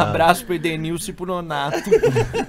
Ah. abraço pro Edenilson e pro Nonato.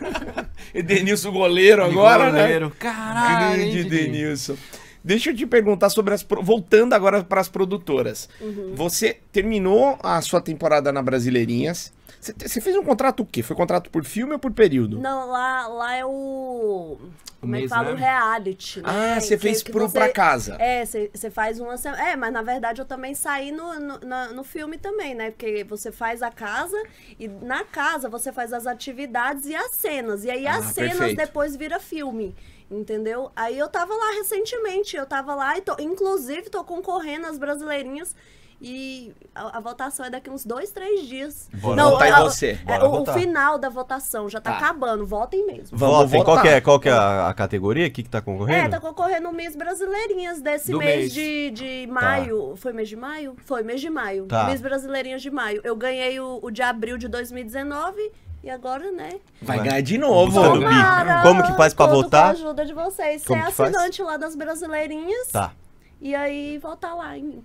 Edenilson goleiro agora, né? goleiro. né? Caralho, Grande Edenilson. Deixa eu te perguntar sobre as. Voltando agora para as produtoras. Uhum. Você terminou a sua temporada na Brasileirinhas. Você fez um contrato o quê? Foi contrato por filme ou por período? Não, lá, lá é o. Como é que fala? Né? O reality. Né? Ah, você fez que, pro, você, pra casa. É, você faz uma. É, mas na verdade eu também saí no, no, no filme também, né? Porque você faz a casa e na casa você faz as atividades e as cenas. E aí ah, as cenas perfeito. depois vira filme entendeu? Aí eu tava lá recentemente, eu tava lá e tô, inclusive tô concorrendo às brasileirinhas e a, a, votação é daqui uns dois, três dias. Bora não, votar a, em você. É, o, o, final da votação já tá, tá. acabando. Votem mesmo. Vamos votar. Qual que é, tá. qual que é a, a categoria aqui que tá concorrendo? É, tá concorrendo o Miss Brasileirinhas desse mês, mês, de, de tá. maio. Tá. Foi mês de maio? Foi mês de maio. Tá. Miss Brasileirinhas de maio. Eu ganhei o, o de abril de 2019 e agora, né? Vai ganhar de novo. Tomara, Como que faz pra votar? Com a ajuda de vocês. Você é assinante faz? lá das brasileirinhas. Tá. E aí, votar lá. Hein?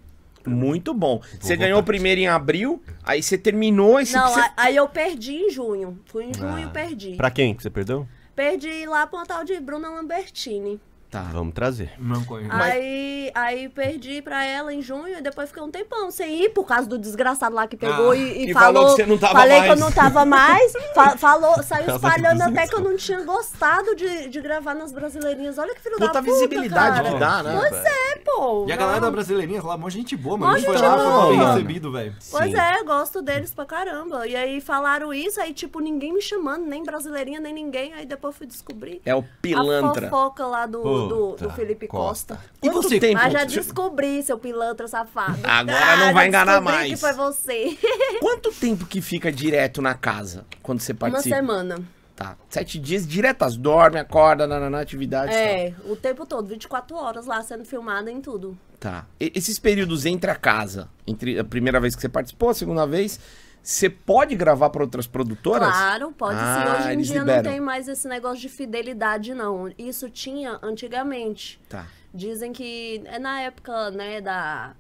Muito bom. Vou você ganhou o primeiro em abril, aí você terminou esse. Não, você... aí eu perdi em junho. Fui em junho e ah. perdi. Pra quem que você perdeu? Perdi lá pro tal de Bruna Lambertini. Tá. Vamos trazer. Não conheço. Aí, aí perdi pra ela em junho e depois fiquei um tempão sem ir por causa do desgraçado lá que pegou ah, e, e, e falou, falou. que você não tava falei mais. que eu não tava mais. fa falou, saiu espalhando até que eu não tinha gostado de, de gravar nas brasileirinhas. Olha que filho puta da puta. visibilidade cara. que dá, né? Pois é, pô. E a galera da brasileirinha falou, mó gente boa, mano. Mó gente foi lá, foi bem recebido, velho. Pois Sim. é, gosto deles pra caramba. E aí falaram isso, aí tipo, ninguém me chamando, nem brasileirinha, nem ninguém. Aí depois fui descobrir. É o pilantra. A fofoca lá do. Pô do, do Felipe Costa. Costa. E Quanto você tempo? Mas já descobri, seu pilantra safado. Agora ah, não vai enganar mais. que foi você. Quanto tempo que fica direto na casa quando você participa? Uma semana. Tá. Sete dias diretas, dorme, acorda, na, na atividade. É, tá. o tempo todo, 24 horas lá sendo filmada em tudo. Tá. E, esses períodos entre a casa, entre a primeira vez que você participou, a segunda vez, você pode gravar para outras produtoras? Claro, pode ah, sim. Hoje em dia liberam. não tem mais esse negócio de fidelidade, não. Isso tinha antigamente. Tá. Dizem que é na época, né, da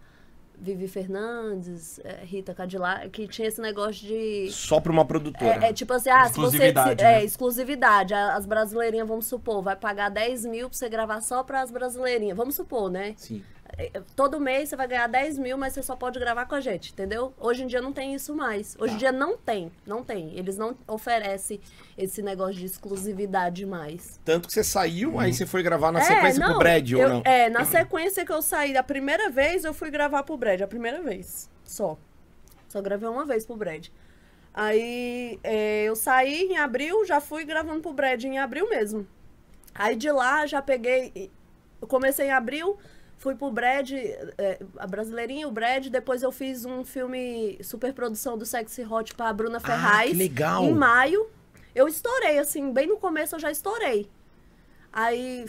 Vivi Fernandes, é, Rita Cadillac, que tinha esse negócio de. Só para uma produtora. É, é tipo assim, ah, se você. Se, é, né? exclusividade. As brasileirinhas, vamos supor, vai pagar 10 mil para você gravar só para as brasileirinhas. Vamos supor, né? Sim todo mês você vai ganhar 10 mil, mas você só pode gravar com a gente, entendeu? Hoje em dia não tem isso mais. Hoje em tá. dia não tem, não tem. Eles não oferecem esse negócio de exclusividade mais. Tanto que você saiu, aí você foi gravar na é, sequência não, pro Brad, eu, ou não? É, na sequência que eu saí da primeira vez, eu fui gravar pro Brad, a primeira vez, só. Só gravei uma vez pro Brad. Aí é, eu saí em abril, já fui gravando pro Brad em abril mesmo. Aí de lá já peguei. Eu comecei em abril, fui pro Brad, é, a Brasileirinha, o Brad, depois eu fiz um filme superprodução do Sexy Hot pra Bruna Ferraz. Ah, que legal! Em maio. Eu estourei, assim, bem no começo eu já estourei. Aí